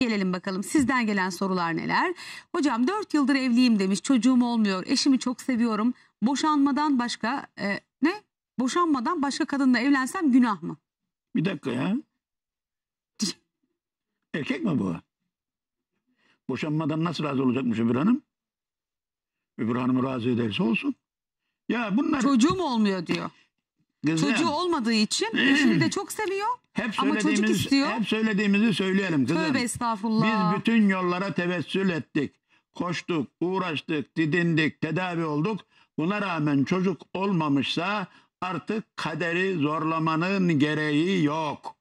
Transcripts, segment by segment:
Gelelim bakalım sizden gelen sorular neler? Hocam 4 yıldır evliyim demiş çocuğum olmuyor eşimi çok seviyorum boşanmadan başka e, ne? Boşanmadan başka kadınla evlensem günah mı? Bir dakika ya. Erkek mi bu? Boşanmadan nasıl razı olacakmış öbür hanım? Öbür hanımı razı ederse olsun. Ya bunlar... Çocuğum olmuyor diyor. Kızım, Çocuğu olmadığı için eşini de çok seviyor. Hep ama çocuk istiyor. Hep söylediğimizi söyleyelim kızım. Tövbe estağfurullah. Biz bütün yollara tevessül ettik. Koştuk, uğraştık, didindik, tedavi olduk. Buna rağmen çocuk olmamışsa artık kaderi zorlamanın gereği yok.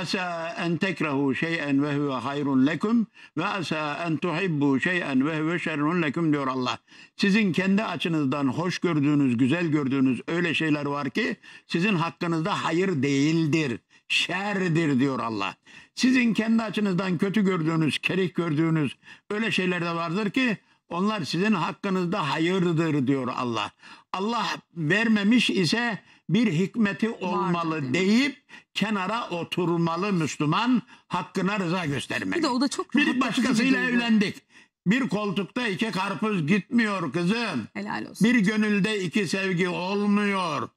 عسى أن تكرهوا شيئا وهو خير لكم ve asa en tuhibbu şey'en ve huve şerrun diyor Allah. Sizin kendi açınızdan hoş gördüğünüz, güzel gördüğünüz öyle şeyler var ki sizin hakkınızda hayır değildir, şerdir diyor Allah. Sizin kendi açınızdan kötü gördüğünüz, kerih gördüğünüz öyle şeyler de vardır ki onlar sizin hakkınızda hayırdır diyor Allah. Allah vermemiş ise bir hikmeti olmalı Vardı, deyip kenara oturmalı Müslüman hakkına rıza göstermeli. Bir de o da çok Bir başkasıyla evlendik. Bir koltukta iki karpuz gitmiyor kızım. Helal olsun. Bir gönülde iki sevgi olmuyor.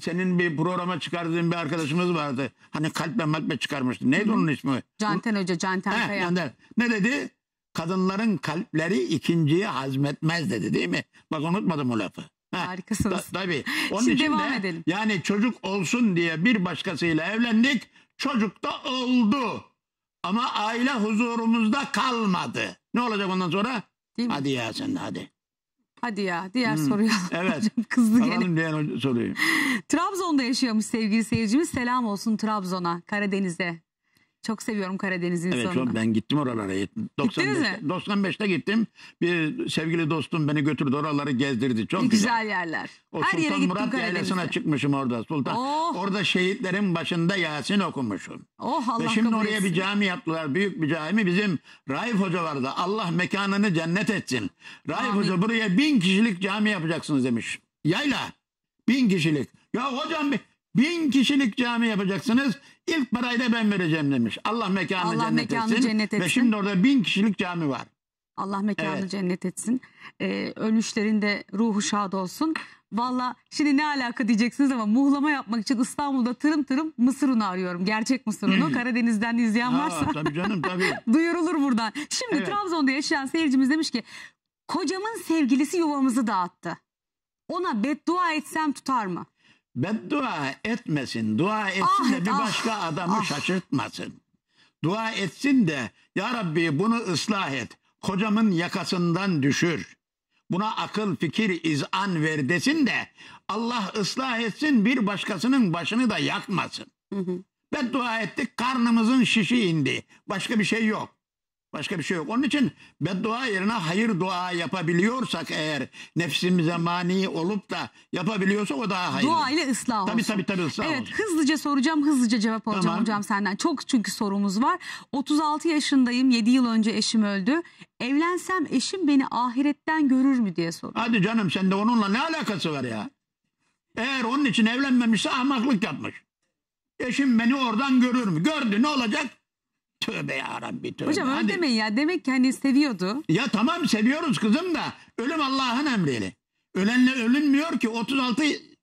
Senin bir programa çıkardığın bir arkadaşımız vardı. Hani kalple malple çıkarmıştı. Neydi Hı-hı. onun ismi? Canten Hoca, Canten Kaya. Canten. Ne dedi? Kadınların kalpleri ikinciyi hazmetmez dedi değil mi? Bak unutmadım o lafı. Harikasınız. Ta, tabii. Onun Şimdi için devam de, edelim. Yani çocuk olsun diye bir başkasıyla evlendik. Çocuk da oldu. Ama aile huzurumuzda kalmadı. Ne olacak ondan sonra? Değil mi? Hadi ya sen de hadi. Hadi ya diğer hmm. soruyu alalım. Evet. Kızdı alalım diğer soruyu. Trabzon'da yaşıyormuş sevgili seyircimiz. Selam olsun Trabzon'a, Karadeniz'e. Çok seviyorum Karadeniz'in. Evet insanını. çok- ben gittim oralara. Yet- 95'te, gittim. Bir sevgili dostum beni götürdü oraları gezdirdi. Çok güzel. güzel yerler. O Her yere Sultan gittim Murat yaylasına çıkmışım orada. Sultan Oh. orada şehitlerin başında Yasin okumuşum. Oh Allah Ve şimdi oraya etsin. bir cami yaptılar. Büyük bir cami. Bizim Raif Hoca vardı. Allah mekanını cennet etsin. Raif Amin. Hoca buraya bin kişilik cami yapacaksınız demiş. Yayla. Bin kişilik. Ya hocam bi- bin kişilik cami yapacaksınız. İlk parayı da ben vereceğim demiş. Allah mekanı, Allah cennet, mekanı etsin. cennet etsin. Ve şimdi orada bin kişilik cami var. Allah mekanı evet. cennet etsin. Ee, ölmüşlerinde ruhu şad olsun. Valla şimdi ne alaka diyeceksiniz ama muhlama yapmak için İstanbul'da tırım tırım mısır unu arıyorum. Gerçek mısır unu. Hmm. Karadeniz'den izleyen varsa. Aa, tabii canım tabii. duyurulur buradan. Şimdi evet. Trabzon'da yaşayan seyircimiz demiş ki kocamın sevgilisi yuvamızı dağıttı. Ona beddua etsem tutar mı? beddua etmesin. Dua etsin ah, de bir ah, başka adamı ah. şaşırtmasın. Dua etsin de ya Rabbi bunu ıslah et. Kocamın yakasından düşür. Buna akıl, fikir, izan ver desin de Allah ıslah etsin bir başkasının başını da yakmasın. Hı hı. Beddua ettik karnımızın şişi indi. Başka bir şey yok. Başka bir şey yok. Onun için beddua yerine hayır dua yapabiliyorsak eğer nefsimize mani olup da yapabiliyorsa o daha hayır. Dua ile ıslah olsun. Tabii tabii tabii ıslah Evet olsun. hızlıca soracağım hızlıca cevap alacağım Tamam. hocam senden. Çok çünkü sorumuz var. 36 yaşındayım 7 yıl önce eşim öldü. Evlensem eşim beni ahiretten görür mü diye soruyor. Hadi canım sen de onunla ne alakası var ya? Eğer onun için evlenmemişse ahmaklık yapmış. Eşim beni oradan görür mü? Gördü ne olacak? Tövbe ya Rabbi tövbe. Hocam öyle Hadi. demeyin ya. Demek ki hani seviyordu. Ya tamam seviyoruz kızım da ölüm Allah'ın emriyle. Ölenle ölünmüyor ki 36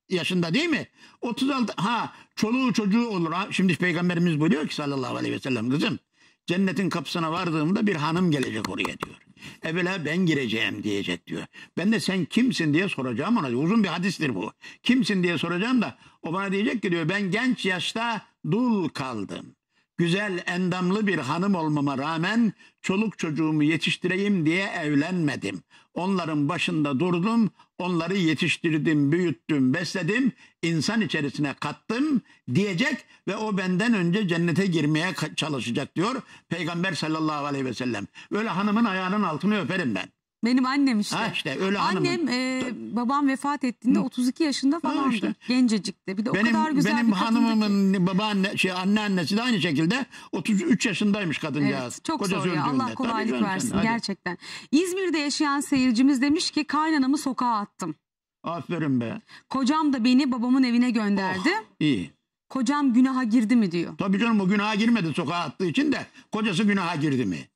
yaşında değil mi? 36 ha çoluğu çocuğu olur ha. Şimdi peygamberimiz buyuruyor ki sallallahu aleyhi ve sellem kızım cennetin kapısına vardığımda bir hanım gelecek oraya diyor. Evvela ben gireceğim diyecek diyor. Ben de sen kimsin diye soracağım ona. Uzun bir hadistir bu. Kimsin diye soracağım da o bana diyecek ki diyor ben genç yaşta dul kaldım güzel endamlı bir hanım olmama rağmen çoluk çocuğumu yetiştireyim diye evlenmedim. Onların başında durdum, onları yetiştirdim, büyüttüm, besledim, insan içerisine kattım diyecek ve o benden önce cennete girmeye çalışacak diyor Peygamber sallallahu aleyhi ve sellem. Böyle hanımın ayağının altını öperim ben. Benim annem işte. Ha işte öyle hanımın. Annem e, babam vefat ettiğinde Hı. 32 yaşında falandı. Işte. Gencecikti. Bir de benim, o kadar güzel benim bir kadındı hanımımın ki. babaanne, şey, anneannesi de aynı şekilde 33 yaşındaymış kadıncağız. Evet, çok Kocası zor ya. Allah kolaylık versin sen, gerçekten. İzmir'de yaşayan seyircimiz demiş ki kaynanamı sokağa attım. Aferin be. Kocam da beni babamın evine gönderdi. Oh, iyi. Kocam günaha girdi mi diyor. Tabii canım o günaha girmedi sokağa attığı için de kocası günaha girdi mi?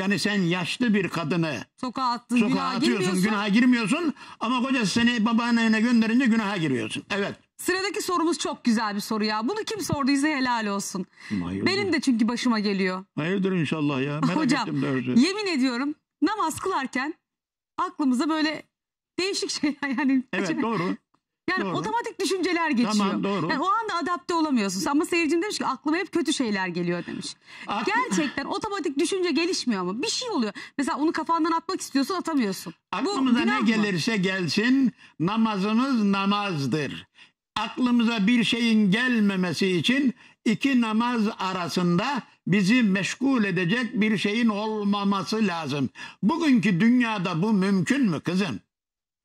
Yani sen yaşlı bir kadını sokağa attın, sokağa günaha atıyorsun, günaha girmiyorsun ama kocası seni babaannene gönderince günaha giriyorsun. Evet. Sıradaki sorumuz çok güzel bir soru ya. Bunu kim sorduysa helal olsun. Hayırdır. Benim de çünkü başıma geliyor. Hayırdır inşallah ya. Merak Hocam, ettim yemin ediyorum namaz kılarken aklımıza böyle değişik şeyler yani. Evet doğru. Yani Doğru. otomatik düşünceler geçiyor. Tamam doğru. Yani o anda adapte olamıyorsun. Ama seyircim demiş ki aklıma hep kötü şeyler geliyor demiş. Aklı... Gerçekten otomatik düşünce gelişmiyor ama bir şey oluyor. Mesela onu kafandan atmak istiyorsun atamıyorsun. Aklımıza ne gelirse mı? gelsin namazımız namazdır. Aklımıza bir şeyin gelmemesi için iki namaz arasında bizi meşgul edecek bir şeyin olmaması lazım. Bugünkü dünyada bu mümkün mü kızım?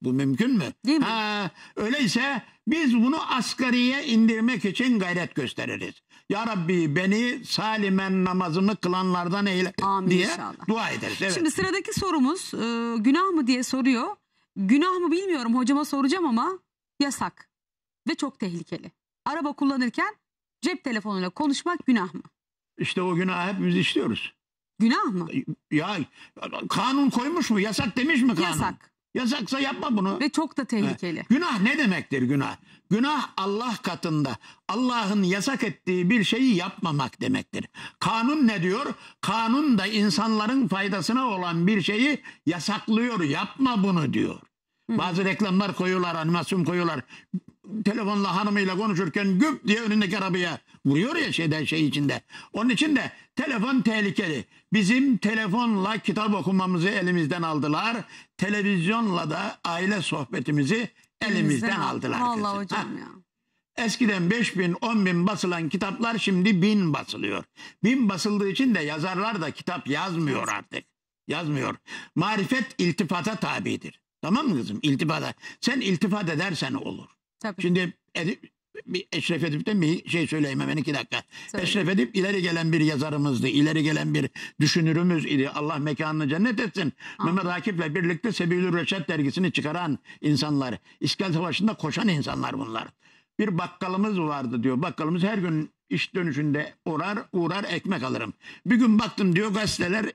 Bu mümkün mü? Değil mi? Ha, öyleyse biz bunu asgariye indirmek için gayret gösteririz. Ya Rabbi beni salimen namazımı kılanlardan eyle Amin diye inşallah. dua ederiz. Evet. Şimdi sıradaki sorumuz e, günah mı diye soruyor. Günah mı bilmiyorum hocama soracağım ama yasak ve çok tehlikeli. Araba kullanırken cep telefonuyla konuşmak günah mı? İşte o günah hepimiz işliyoruz. Günah mı? Ya kanun koymuş mu? Yasak demiş mi kanun? Yasak. Yasaksa yapma bunu. Ve çok da tehlikeli. Günah ne demektir günah? Günah Allah katında Allah'ın yasak ettiği bir şeyi yapmamak demektir. Kanun ne diyor? Kanun da insanların faydasına olan bir şeyi yasaklıyor. Yapma bunu diyor. Hı. Bazı reklamlar koyuyorlar, animasyon koyuyorlar telefonla hanımıyla konuşurken güp diye önündeki arabaya vuruyor ya şeyden şey içinde. Onun için de telefon tehlikeli. Bizim telefonla kitap okumamızı elimizden aldılar. Televizyonla da aile sohbetimizi elimizden, elimizden aldılar. Allah kızım. hocam ya. Eskiden 5 bin, 10 bin basılan kitaplar şimdi bin basılıyor. Bin basıldığı için de yazarlar da kitap yazmıyor artık. Yazmıyor. Marifet iltifata tabidir. Tamam mı kızım? İltifata. Sen iltifat edersen olur. Tabii. Şimdi Edip, bir Eşref Edip'ten bir şey söyleyeyim hemen iki dakika. Söyle. Eşref Edip ileri gelen bir yazarımızdı. ileri gelen bir düşünürümüz idi. Allah mekanını cennet etsin. Aa. Mehmet Akif'le birlikte Sebilül Reşat dergisini çıkaran insanlar. İskal Savaşı'nda koşan insanlar bunlar. Bir bakkalımız vardı diyor. Bakkalımız her gün iş dönüşünde uğrar uğrar ekmek alırım. Bir gün baktım diyor gazeteler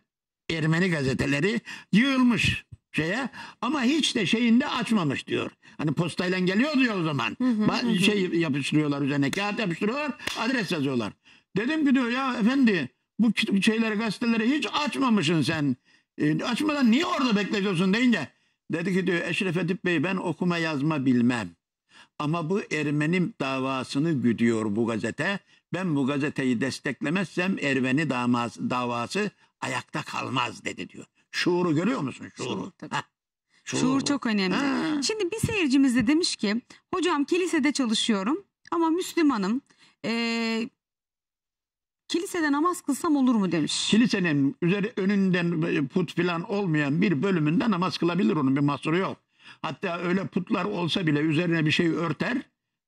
Ermeni gazeteleri yığılmış şeye ama hiç de şeyinde açmamış diyor. Hani postayla geliyor diyor o zaman. Hı hı hı. şey yapıştırıyorlar üzerine kağıt yapıştırıyorlar adres yazıyorlar. Dedim ki diyor ya efendi bu şeyleri gazeteleri hiç açmamışsın sen. E, açmadan niye orada bekletiyorsun deyince dedi ki diyor Eşref Edip Bey ben okuma yazma bilmem. Ama bu Ermenim davasını güdüyor bu gazete. Ben bu gazeteyi desteklemezsem Ermeni davası, davası ayakta kalmaz dedi diyor. Şuuru görüyor musun? Şuuru. Tabii. Heh, Şuur çok önemli. Ha. Şimdi bir seyircimiz de demiş ki hocam kilisede çalışıyorum ama Müslümanım. Ee, kilisede namaz kılsam olur mu demiş. Kilisenin üzeri önünden e, put filan olmayan bir bölümünde namaz kılabilir onun bir mahsuru yok. Hatta öyle putlar olsa bile üzerine bir şey örter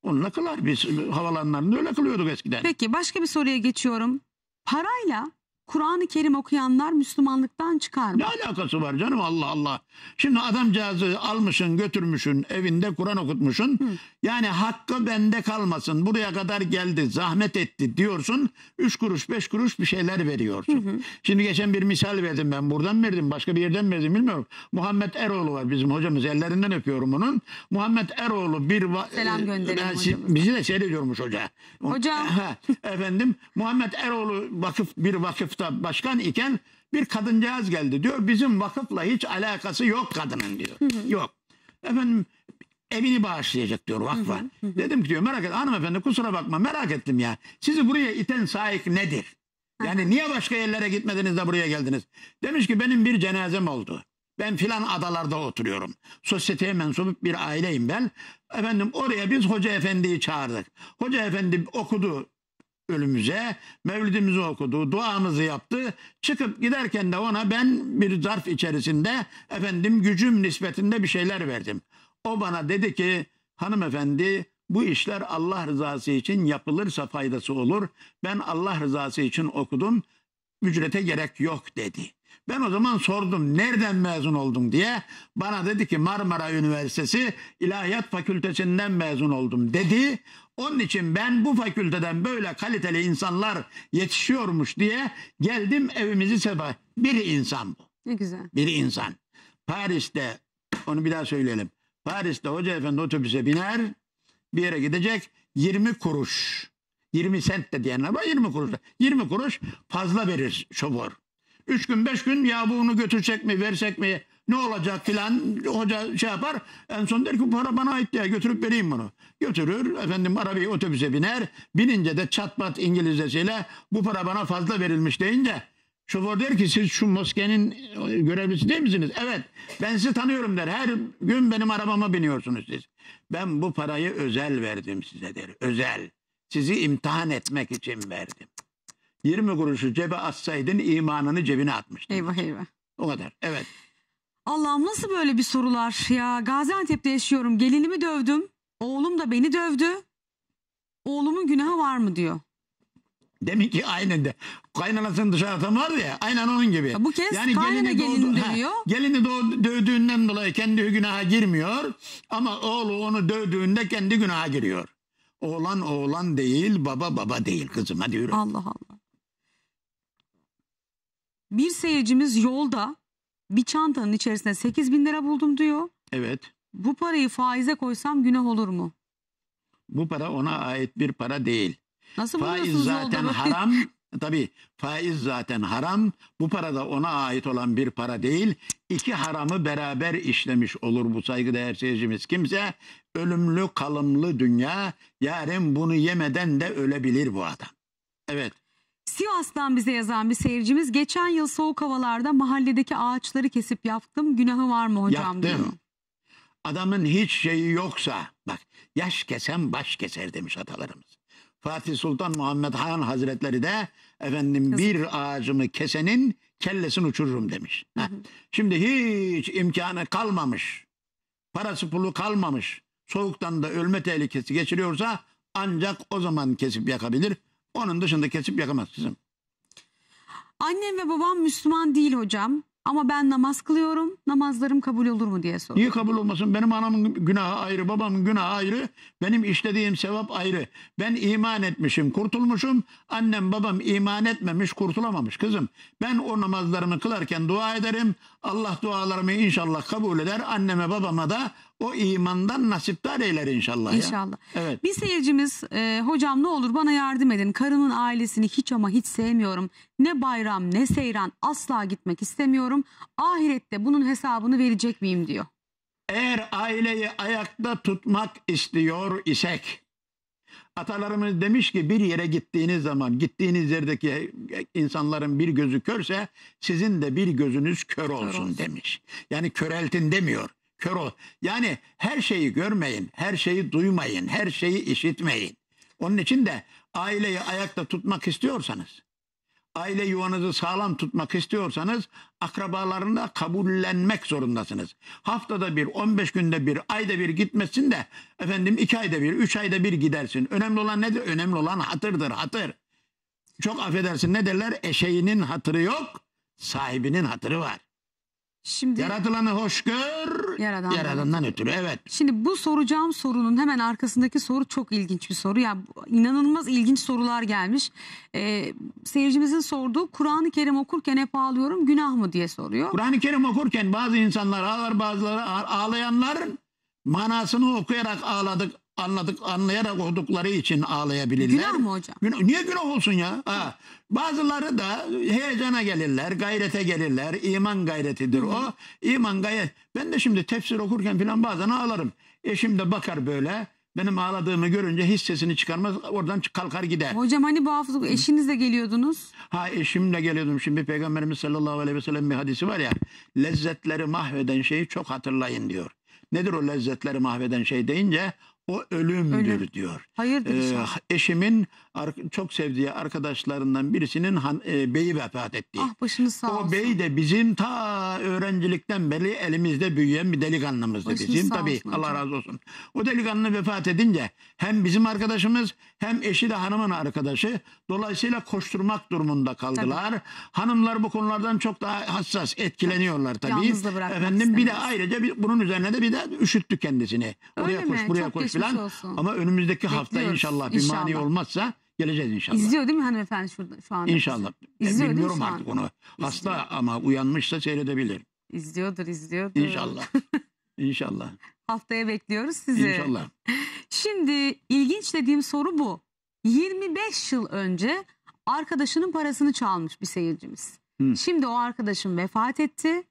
onunla kılar. Biz havalanlarında öyle kılıyorduk eskiden. Peki başka bir soruya geçiyorum. Parayla Kur'an-ı Kerim okuyanlar Müslümanlıktan çıkar mı? Ne alakası var canım Allah Allah. Şimdi adamcağızı almışın götürmüşün evinde Kur'an okutmuşun. Hı. Yani hakkı bende kalmasın buraya kadar geldi zahmet etti diyorsun. Üç kuruş beş kuruş bir şeyler veriyorsun. Hı hı. Şimdi geçen bir misal verdim ben buradan verdim başka bir yerden verdim bilmiyorum. Muhammed Eroğlu var bizim hocamız ellerinden öpüyorum onun. Muhammed Eroğlu bir... Selam gönderelim e, Bizi de seyrediyormuş hoca. Hocam. Efendim Muhammed Eroğlu vakıf bir vakıf vakıfta başkan iken bir kadıncağız geldi diyor. Bizim vakıfla hiç alakası yok kadının diyor. Hı hı. Yok. Efendim evini bağışlayacak diyor vakfa. Hı hı hı. Dedim ki diyor merak et hanımefendi kusura bakma merak ettim ya. Sizi buraya iten sahip nedir? Yani niye başka yerlere gitmediniz de buraya geldiniz? Demiş ki benim bir cenazem oldu. Ben filan adalarda oturuyorum. Sosyeteye mensup bir aileyim ben. Efendim oraya biz hoca efendiyi çağırdık. Hoca efendi okudu bölümümüze mevlidimizi okudu, duamızı yaptı. Çıkıp giderken de ona ben bir zarf içerisinde efendim gücüm nispetinde bir şeyler verdim. O bana dedi ki hanımefendi bu işler Allah rızası için yapılırsa faydası olur. Ben Allah rızası için okudum. Ücrete gerek yok dedi. Ben o zaman sordum nereden mezun oldun diye. Bana dedi ki Marmara Üniversitesi İlahiyat Fakültesinden mezun oldum dedi. Onun için ben bu fakülteden böyle kaliteli insanlar yetişiyormuş diye geldim evimizi sefa. Bir insan bu. Ne güzel. Bir insan. Paris'te onu bir daha söyleyelim. Paris'te hoca efendi otobüse biner bir yere gidecek 20 kuruş. 20 sent de diyenler var 20 kuruş. 20 kuruş fazla verir şoför. 3 gün 5 gün ya bunu götürecek mi versek mi ne olacak filan hoca şey yapar. En son der ki para bana ait diye götürüp vereyim bunu. Götürür efendim arabayı otobüse biner. Binince de çatpat İngilizcesiyle bu para bana fazla verilmiş deyince Şoför der ki siz şu moskenin e, görevlisi değil misiniz? Evet ben sizi tanıyorum der. Her gün benim arabama biniyorsunuz siz. Ben bu parayı özel verdim size der. Özel. Sizi imtihan etmek için verdim. 20 kuruşu cebe atsaydın imanını cebine atmıştın. Eyvah eyvah. O kadar. Evet. Allah'ım nasıl böyle bir sorular ya Gaziantep'te yaşıyorum gelinimi dövdüm oğlum da beni dövdü oğlumun günahı var mı diyor. Demin ki aynen de kaynanasını dışarı atan var ya aynen onun gibi. Ya bu kez yani kaynana gelini, gelini dövüyor. gelini doğ, dövdüğünden dolayı kendi günaha girmiyor ama oğlu onu dövdüğünde kendi günaha giriyor. Oğlan oğlan değil baba baba değil kızım hadi yürü. Allah Allah. Bir seyircimiz yolda bir çantanın içerisinde 8 bin lira buldum diyor. Evet. Bu parayı faize koysam günah olur mu? Bu para ona ait bir para değil. Nasıl faiz zaten olduğunu? haram. tabi. faiz zaten haram. Bu para da ona ait olan bir para değil. İki haramı beraber işlemiş olur bu saygıdeğer seyircimiz. Kimse ölümlü kalımlı dünya yarın bunu yemeden de ölebilir bu adam. Evet. Sivas'tan bize yazan bir seyircimiz geçen yıl soğuk havalarda mahalledeki ağaçları kesip yaptım günahı var mı hocam Yaptım. diyor. Adamın hiç şeyi yoksa bak yaş kesen baş keser demiş atalarımız. Fatih Sultan Muhammed Han Hazretleri de efendim Kızım. bir ağacımı kesenin kellesini uçururum demiş. Hı hı. Şimdi hiç imkanı kalmamış. Parası pulu kalmamış. Soğuktan da ölme tehlikesi geçiriyorsa ancak o zaman kesip yakabilir. Onun dışında kesip yakamaz kızım. Annem ve babam Müslüman değil hocam. Ama ben namaz kılıyorum. Namazlarım kabul olur mu diye soruyor. Niye kabul olmasın? Benim anamın günahı ayrı, babamın günahı ayrı. Benim işlediğim sevap ayrı. Ben iman etmişim, kurtulmuşum. Annem babam iman etmemiş, kurtulamamış kızım. Ben o namazlarımı kılarken dua ederim. Allah dualarımı inşallah kabul eder. Anneme babama da o imandan nasiptar eyler inşallah. İnşallah. Ya. Evet. Bir seyircimiz e, hocam ne olur bana yardım edin. Karımın ailesini hiç ama hiç sevmiyorum. Ne bayram ne seyran asla gitmek istemiyorum. Ahirette bunun hesabını verecek miyim diyor. Eğer aileyi ayakta tutmak istiyor isek Atalarımız demiş ki bir yere gittiğiniz zaman gittiğiniz yerdeki insanların bir gözü körse sizin de bir gözünüz kör olsun, demiş. Yani köreltin demiyor. Kör ol. Yani her şeyi görmeyin, her şeyi duymayın, her şeyi işitmeyin. Onun için de aileyi ayakta tutmak istiyorsanız aile yuvanızı sağlam tutmak istiyorsanız akrabalarına kabullenmek zorundasınız. Haftada bir, 15 günde bir, ayda bir gitmesin de efendim 2 ayda bir, 3 ayda bir gidersin. Önemli olan nedir? Önemli olan hatırdır, hatır. Çok affedersin ne derler? Eşeğinin hatırı yok, sahibinin hatırı var. Şimdi Yaratılanı hoş gör, Yaradan'dan. yaradandan ötürü. Evet. Şimdi bu soracağım sorunun hemen arkasındaki soru çok ilginç bir soru. Ya inanılmaz ilginç sorular gelmiş. Ee, seyircimizin sorduğu Kur'an-ı Kerim okurken hep ağlıyorum günah mı diye soruyor. Kur'an-ı Kerim okurken bazı insanlar ağlar bazıları ağ- ağlayanlar manasını okuyarak ağladık anladık anlayarak okudukları için ağlayabilirler. Günah mı hocam? Gün, niye günah olsun ya? Ha. Bazıları da heyecana gelirler, gayrete gelirler. İman gayretidir Hı. o. İman gayet. Ben de şimdi tefsir okurken falan bazen ağlarım. Eşim de bakar böyle. Benim ağladığımı görünce hiç sesini çıkarmaz oradan kalkar gider. Hocam hani bu hafta eşinizle geliyordunuz? Ha eşimle geliyordum. Şimdi Peygamberimiz sallallahu aleyhi ve sellem bir hadisi var ya. Lezzetleri mahveden şeyi çok hatırlayın diyor. Nedir o lezzetleri mahveden şey deyince o ölümdür Ölüm. diyor. Hayırdır Ee, eşimin çok sevdiği arkadaşlarından birisinin han, e, beyi vefat etti. Ah başınız sağ o olsun. O bey de bizim ta öğrencilikten beri elimizde büyüyen bir delikanlımızdı başınız bizim. Tabii olsun, Allah razı olsun. O delikanlı vefat edince hem bizim arkadaşımız hem eşi de hanımın arkadaşı. Dolayısıyla koşturmak durumunda kaldılar. Tabii. Hanımlar bu konulardan çok daha hassas etkileniyorlar tabii. Yalnız da bırakmak Efendim istemez. bir de ayrıca bir, bunun üzerine de bir de üşüttü kendisini. Öyle Oraya mi? koş, buraya çok koş falan Olsun. Ama önümüzdeki Bekliyoruz. hafta inşallah bir inşallah. mani olmazsa geleceğiz inşallah. İzliyor değil mi hanımefendi şurada şu anda? İnşallah. İzliyor Bilmiyorum değil mi artık onu. İzliyor. Hasta ama uyanmışsa seyredebilir. İzliyordur, izliyordur. İnşallah. inşallah. Haftaya bekliyoruz sizi. İnşallah. Şimdi ilginç dediğim soru bu. 25 yıl önce arkadaşının parasını çalmış bir seyircimiz. Hı. Şimdi o arkadaşım vefat etti.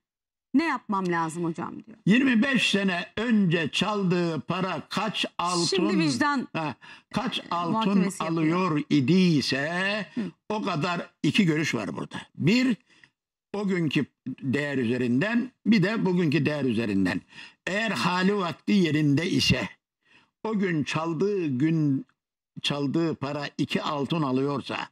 Ne yapmam lazım hocam diyor. 25 sene önce çaldığı para kaç altın Şimdi vicdan ha, kaç e, altın alıyor yapıyor. idiyse Hı. o kadar iki görüş var burada. Bir o günkü değer üzerinden bir de bugünkü değer üzerinden. Eğer hali vakti yerinde ise o gün çaldığı gün çaldığı para iki altın alıyorsa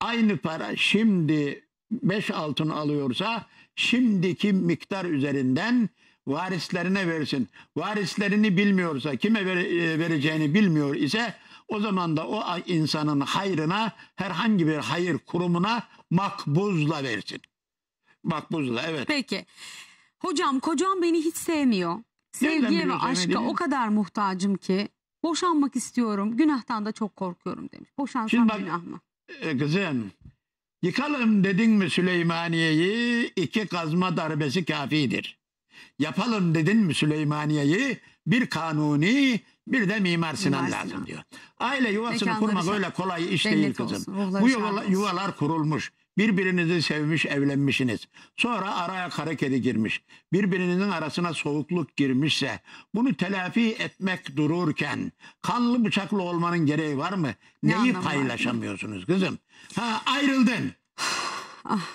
aynı para şimdi beş altın alıyorsa şimdiki miktar üzerinden varislerine versin. Varislerini bilmiyorsa kime e, vereceğini bilmiyor ise o zaman da o insanın hayrına herhangi bir hayır kurumuna makbuzla versin. Makbuzla evet. Peki. Hocam kocam beni hiç sevmiyor. Sevgiye ve aşka o kadar muhtacım ki boşanmak istiyorum. Günahtan da çok korkuyorum demiş. Boşansam Şimdi bak- günah mı? E, kızım yıkalım dedin mi Süleymaniye'yi iki kazma darbesi kafidir. Yapalım dedin mi Süleymaniye'yi bir kanuni bir de Mimar Sinan Mimar lazım Sinan. diyor. Aile yuvasını Mekanları kurmak şen- öyle kolay iş değil kızım. olsun, Bu yuvala- yuvalar kurulmuş. Birbirinizi sevmiş evlenmişsiniz. Sonra araya kara kedi girmiş. Birbirinizin arasına soğukluk girmişse bunu telafi etmek dururken kanlı bıçaklı olmanın gereği var mı? Ne Neyi paylaşamıyorsunuz var? kızım? Ha ayrıldın. Ah.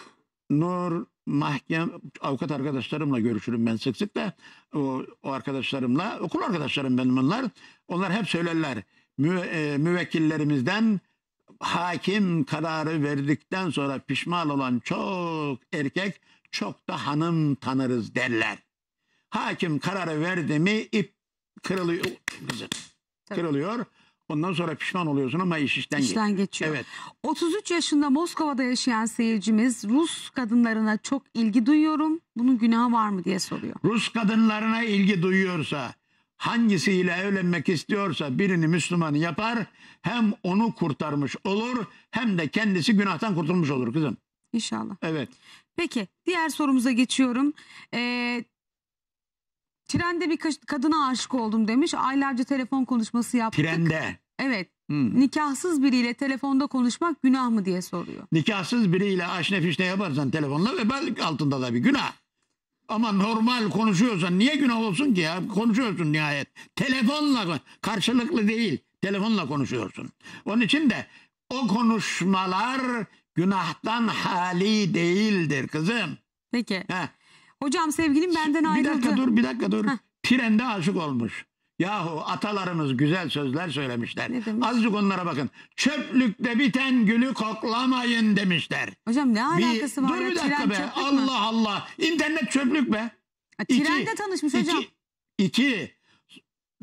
Nur mahkem avukat arkadaşlarımla görüşürüm ben sık sık da o, o arkadaşlarımla okul arkadaşlarım benim onlar. Onlar hep söylerler mü, e, müvekkillerimizden hakim kararı verdikten sonra pişman olan çok erkek çok da hanım tanırız derler. Hakim kararı verdi mi ip kırılıyor kızım. Kırılıyor. Ondan sonra pişman oluyorsun ama iş işten, işten geçiyor. geçiyor. Evet. 33 yaşında Moskova'da yaşayan seyircimiz Rus kadınlarına çok ilgi duyuyorum. Bunun günahı var mı diye soruyor. Rus kadınlarına ilgi duyuyorsa hangisiyle evlenmek istiyorsa birini Müslüman yapar hem onu kurtarmış olur hem de kendisi günahtan kurtulmuş olur kızım. İnşallah. Evet. Peki diğer sorumuza geçiyorum. Ee, trende bir kadına aşık oldum demiş. Aylarca telefon konuşması yaptık. Trende. Evet. Hmm. Nikahsız biriyle telefonda konuşmak günah mı diye soruyor. Nikahsız biriyle aşne fişne yaparsan telefonla ve altında da bir günah. Ama normal konuşuyorsan niye günah olsun ki ya? Konuşuyorsun nihayet. Telefonla karşılıklı değil. Telefonla konuşuyorsun. Onun için de o konuşmalar günahtan hali değildir kızım. Peki. Heh. Hocam sevgilim benden ayrıldı. Bir dakika dur bir dakika dur. Heh. Trende aşık olmuş. Yahu atalarımız güzel sözler söylemişler. Azıcık onlara bakın. Çöplükte biten gülü koklamayın demişler. Hocam ne alakası bir, var? Dur bir dakika be. Allah mı? Allah. İnternet çöplük be. A, trende iki, tanışmış iki, hocam. İki,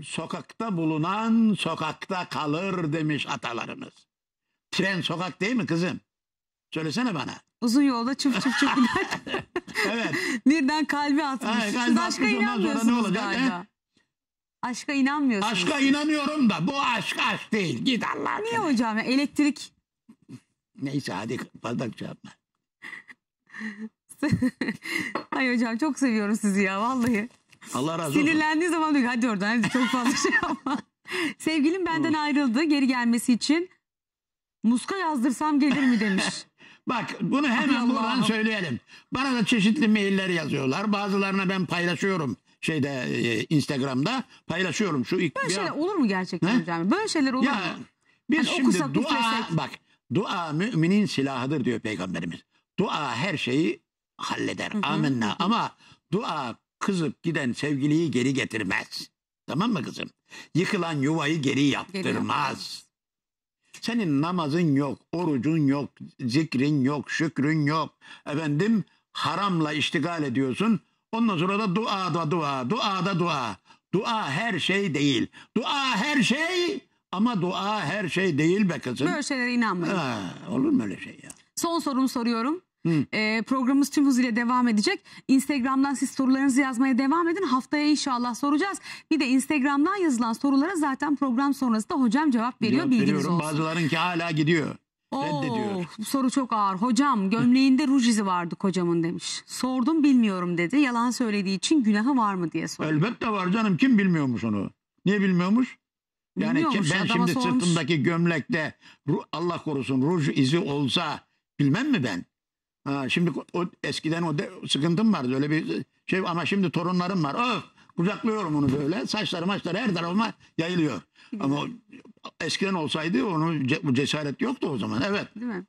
sokakta bulunan sokakta kalır demiş atalarımız. Tren sokak değil mi kızım? Söylesene bana. Uzun yolda çuf çuf çuf gider. evet. Birden kalbi atmış. Ha, kalbi Siz atmış, başka inanmıyorsunuz Ne olacak, galiba. He? Eh, Aşka inanmıyorsunuz. Aşka inanıyorum da bu aşk aşk değil. Git Allah. Niye hocam ya? Elektrik. Neyse hadi fazla şey Ay hocam çok seviyorum sizi ya vallahi. Allah razı olsun. Sinirlendiği zaman diyor hadi oradan hadi çok fazla şey yapma. Sevgilim benden ayrıldı geri gelmesi için. Muska yazdırsam gelir mi demiş. Bak bunu hemen buradan söyleyelim. Bana da çeşitli mailler yazıyorlar. Bazılarına ben paylaşıyorum şeyde e, Instagram'da paylaşıyorum şu ilk Böyle bir şeyler olur mu gerçekten He? hocam? Böyle şeyler olur ya, mu? Biz yani şimdi okusak, dua üflesek. bak dua müminin silahıdır diyor peygamberimiz. Dua her şeyi halleder. Hı hı. Amenna. Ama dua kızıp giden sevgiliyi geri getirmez. Tamam mı kızım? Yıkılan yuvayı geri yaptırmaz. Geri yaptırmaz. Senin namazın yok, orucun yok, zikrin yok, şükrün yok. Efendim haramla iştigal ediyorsun. Ondan sonra da dua da dua, dua da dua. Dua her şey değil. Dua her şey ama dua her şey değil be kızım. Böyle şeylere inanmayın. Ha, olur mu öyle şey ya? Son sorumu soruyorum. E, programımız tüm hızıyla devam edecek. Instagram'dan siz sorularınızı yazmaya devam edin. Haftaya inşallah soracağız. Bir de Instagram'dan yazılan sorulara zaten program sonrası da hocam cevap veriyor. Cevap Bilginiz veriyorum. olsun. Bazılarınki hala gidiyor. Reddediyor. bu soru çok ağır. Hocam gömleğinde ruj izi vardı kocamın demiş. Sordum bilmiyorum dedi. Yalan söylediği için günahı var mı diye sordu. Elbette var canım. Kim bilmiyormuş onu? Niye bilmiyormuş? Yani kim, ben şimdi sormuş. sırtımdaki gömlekte Allah korusun ruj izi olsa bilmem mi ben? Ha, şimdi o, eskiden o de, sıkıntım vardı öyle bir şey ama şimdi torunlarım var. Öf kucaklıyorum onu böyle saçları maçları her tarafıma yayılıyor. Ama eskiden olsaydı onun bu cesaret yoktu o zaman. Evet. Değil mi?